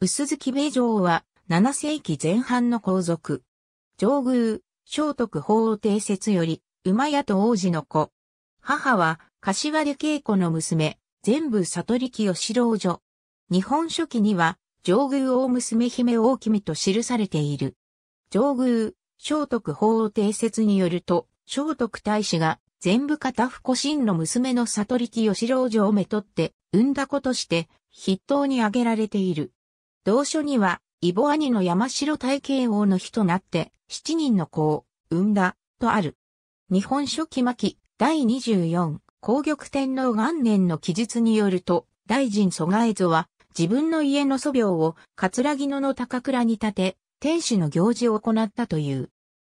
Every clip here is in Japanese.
薄月米城は7世紀前半の皇族。上宮、聖徳法王帝説より、馬屋と王子の子。母は、柏で稽子の娘、全部悟り清志郎女。日本書紀には、上宮大娘姫大君と記されている。上宮、聖徳法王帝説によると、聖徳太子が全部片不心の娘の悟り清志郎女をめとって、産んだ子として、筆頭に挙げられている。同書には、イボ兄の山城大慶王の日となって、七人の子を産んだ、とある。日本書紀巻第24、皇玉天皇元年の記述によると、大臣蘇我絵図は、自分の家の祖廟を、葛城野の高倉に建て、天使の行事を行ったという。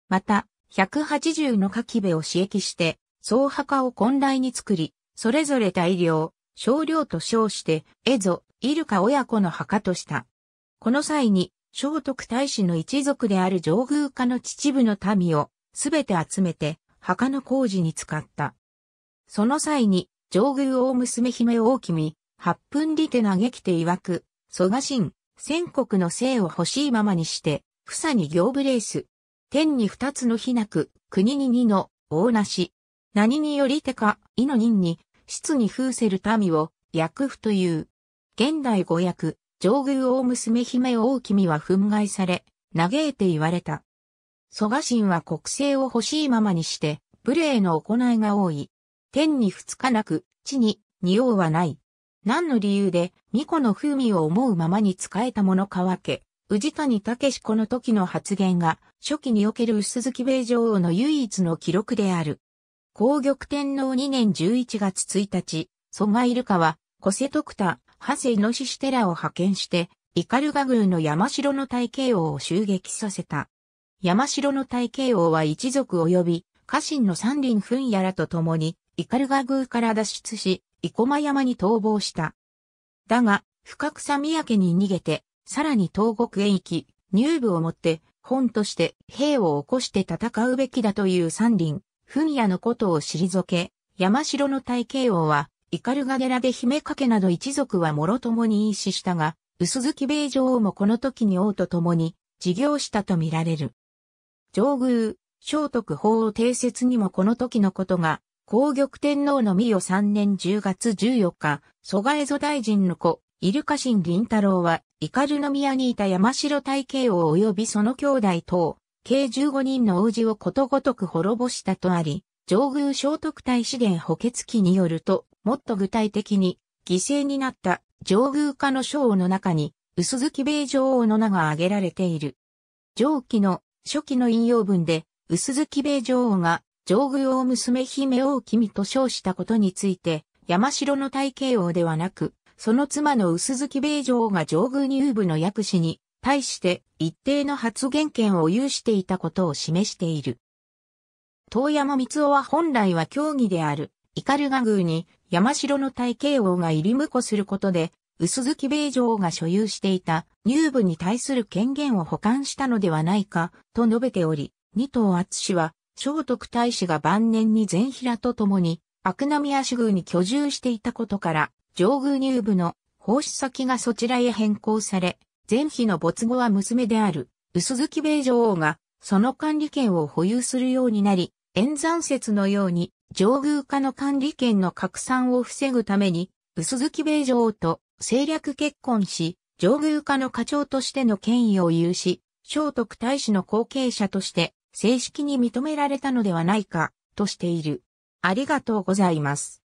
また、180の垣部を刺激して、総墓を混乱に作り、それぞれ大量、少量と称して、蝦夷、イルカ親子の墓とした。この際に、聖徳太子の一族である上宮家の秩父の民をすべて集めて墓の工事に使った。その際に、上宮大娘姫大君、八分利手嘆きて曰く、蘇我神、千国の生を欲しいままにして、房に行ブレース。天に二つの日なく、国に二の、大なし。何によりてか、意の任に、質に封せる民を、役府という。現代語訳、上宮大娘姫大君は憤慨され、嘆いて言われた。蘇我神は国政を欲しいままにして、無礼の行いが多い。天に二日なく、地に二王はない。何の理由で、巫女の風味を思うままに仕えたものかわけ、宇治谷武子の時の発言が、初期における薄月米女王の唯一の記録である。皇玉天皇2年11月1日、蘇我イルカは、古瀬徳田、ハセイノシシテラを派遣して、イカルガ宮の山城の大慶王を襲撃させた。山城の大慶王は一族及び、家臣の三輪んやらと共に、イカルガ宮から脱出し、生駒山に逃亡した。だが、深草三宅に逃げて、さらに東国へ行き、入部をもって、本として兵を起こして戦うべきだという三輪、んやのことを退け、山城の大慶王は、イカルガラで姫掛けなど一族は諸共に一死したが、薄月米女王もこの時に王と共に、事業したとみられる。上宮、聖徳法を定説にもこの時のことが、皇玉天皇の御代三年10月14日、蘇我蝦夷大臣の子、イルカ神林太郎は、イカル宮にいた山城大慶王及びその兄弟等、計15人の王子をことごとく滅ぼしたとあり、上宮聖徳太子殿補欠記によると、もっと具体的に、犠牲になった上宮家の章の中に、薄月米女王の名が挙げられている。上記の初期の引用文で、薄月米女王が上宮を娘姫王君と称したことについて、山城の大慶王ではなく、その妻の薄月米女王が上宮入部の役士に対して一定の発言権を有していたことを示している。遠山光夫は本来は教義であるイカルガ宮に山城の大慶王が入り婿することで、薄月米城が所有していた入部に対する権限を保管したのではないか、と述べており、二藤厚氏は、聖徳太子が晩年に全平と共に、悪波主宮に居住していたことから、上宮入部の奉仕先がそちらへ変更され、前妃の没後は娘である、薄月米女王が、その管理権を保有するようになり、演算説のように、上宮家の管理権の拡散を防ぐために、薄月米女王と政略結婚し、上宮家の課長としての権威を有し、聖徳太子の後継者として正式に認められたのではないか、としている。ありがとうございます。